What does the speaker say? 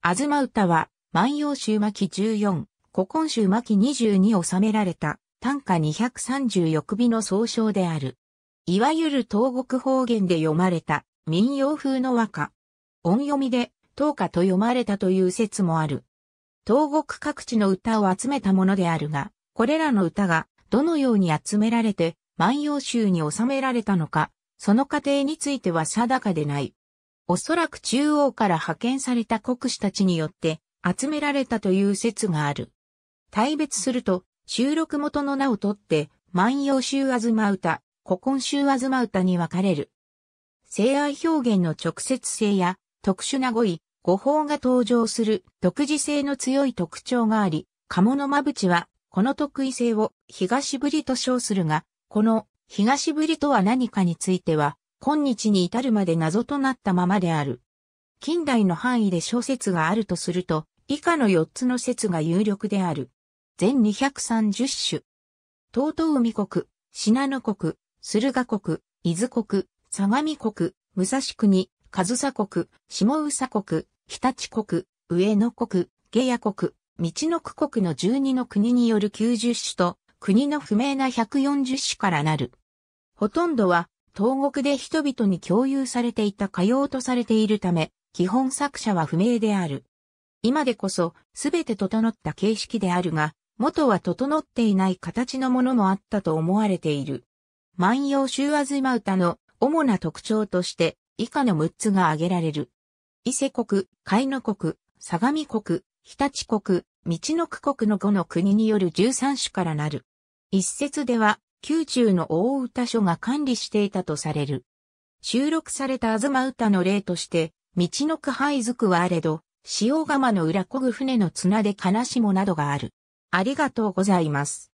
あずま歌は、万葉集巻14、古今集巻22に収められた、短歌234日の総称である。いわゆる東国方言で読まれた、民謡風の和歌。音読みで、東歌と読まれたという説もある。東国各地の歌を集めたものであるが、これらの歌が、どのように集められて、万葉集に収められたのか、その過程については定かでない。おそらく中央から派遣された国士たちによって集められたという説がある。大別すると、収録元の名をとって、万葉集あずま歌、古今集あずま歌に分かれる。性愛表現の直接性や特殊な語彙、語法が登場する独自性の強い特徴があり、鴨の間淵はこの特異性を東ぶりと称するが、この東ぶりとは何かについては今日に至るまで謎となったままである。近代の範囲で小説があるとすると、以下の4つの説が有力である。全230種。東東海国、信濃国、駿河国、伊豆国、相模国、武蔵国、上総国、下宇佐国、日立国、上野国、下野国、道の区国の12の国による90種と、国の不明な140種からなる。ほとんどは東国で人々に共有されていた歌謡とされているため、基本作者は不明である。今でこそ、すべて整った形式であるが、元は整っていない形のものもあったと思われている。万葉集あずま歌の主な特徴として、以下の6つが挙げられる。伊勢国、海野国、相模国、日立国、道の区国の5の国による13種からなる。一説では、宮中の大歌所が管理していたとされる。収録されたあずま歌の例として、道の区配くはあれど、塩釜の裏こぐ船の綱で悲しもなどがある。ありがとうございます。